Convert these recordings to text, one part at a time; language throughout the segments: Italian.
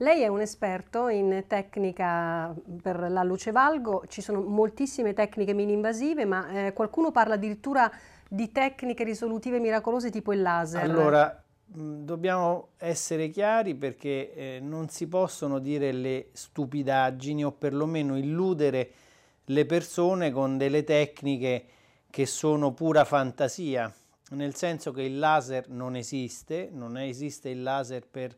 Lei è un esperto in tecnica mm, per la luce valgo, ci sono moltissime tecniche mini-invasive, ma eh, qualcuno parla addirittura di tecniche risolutive miracolose tipo il laser. Allora, mm, dobbiamo essere chiari perché eh, non si possono dire le stupidaggini o perlomeno illudere le persone con delle tecniche che sono pura fantasia, nel senso che il laser non esiste, non esiste il laser per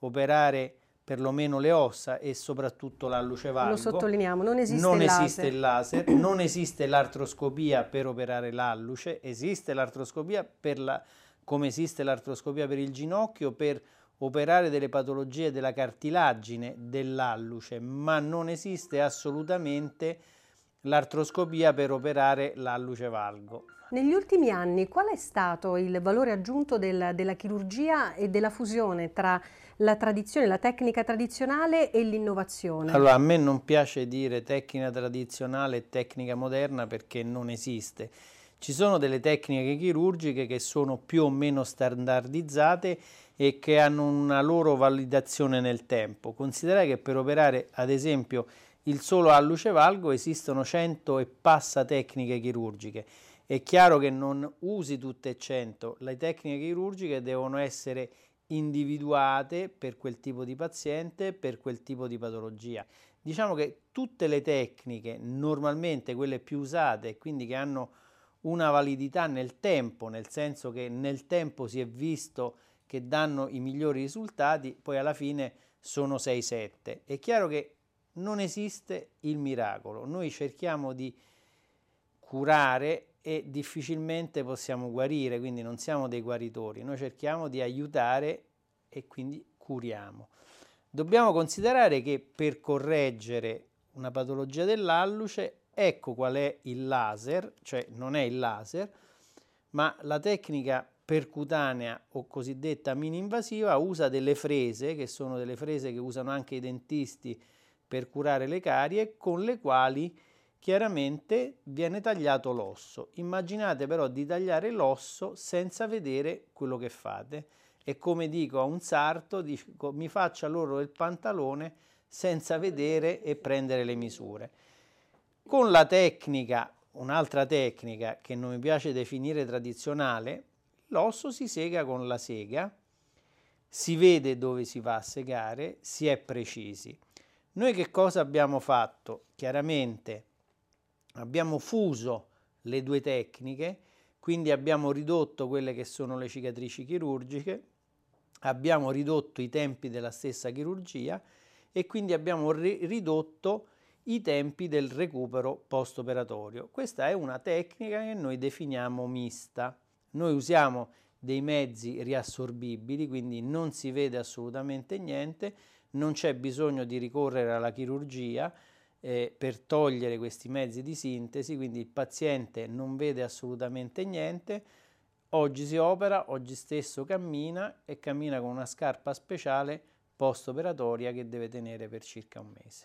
operare perlomeno le ossa e soprattutto l'alluce valgo. Lo sottolineiamo, non esiste non il laser. Esiste il laser non esiste l'artroscopia per operare l'alluce, esiste l'artroscopia la, come esiste l'artroscopia per il ginocchio per operare delle patologie della cartilagine dell'alluce, ma non esiste assolutamente l'artroscopia per operare l'alluce valgo. Negli ultimi anni qual è stato il valore aggiunto del, della chirurgia e della fusione tra la tradizione, la tecnica tradizionale e l'innovazione? Allora, a me non piace dire tecnica tradizionale e tecnica moderna perché non esiste. Ci sono delle tecniche chirurgiche che sono più o meno standardizzate e che hanno una loro validazione nel tempo. Considerare che per operare, ad esempio, il solo alluce valgo esistono cento e passa tecniche chirurgiche. È chiaro che non usi tutte e cento, le tecniche chirurgiche devono essere individuate per quel tipo di paziente, per quel tipo di patologia. Diciamo che tutte le tecniche, normalmente quelle più usate, quindi che hanno una validità nel tempo, nel senso che nel tempo si è visto che danno i migliori risultati, poi alla fine sono 6-7. È chiaro che non esiste il miracolo. Noi cerchiamo di curare e difficilmente possiamo guarire, quindi non siamo dei guaritori, noi cerchiamo di aiutare e quindi curiamo. Dobbiamo considerare che per correggere una patologia dell'alluce, ecco qual è il laser, cioè non è il laser, ma la tecnica percutanea o cosiddetta mini invasiva usa delle frese, che sono delle frese che usano anche i dentisti per curare le carie con le quali chiaramente viene tagliato l'osso. Immaginate però di tagliare l'osso senza vedere quello che fate. E come dico a un sarto, dico, mi faccia loro il pantalone senza vedere e prendere le misure. Con la tecnica, un'altra tecnica che non mi piace definire tradizionale, l'osso si sega con la sega, si vede dove si va a segare, si è precisi. Noi che cosa abbiamo fatto? Chiaramente abbiamo fuso le due tecniche, quindi abbiamo ridotto quelle che sono le cicatrici chirurgiche, abbiamo ridotto i tempi della stessa chirurgia e quindi abbiamo ridotto i tempi del recupero post-operatorio. Questa è una tecnica che noi definiamo mista. Noi usiamo dei mezzi riassorbibili, quindi non si vede assolutamente niente, non c'è bisogno di ricorrere alla chirurgia eh, per togliere questi mezzi di sintesi, quindi il paziente non vede assolutamente niente, oggi si opera, oggi stesso cammina e cammina con una scarpa speciale post-operatoria che deve tenere per circa un mese.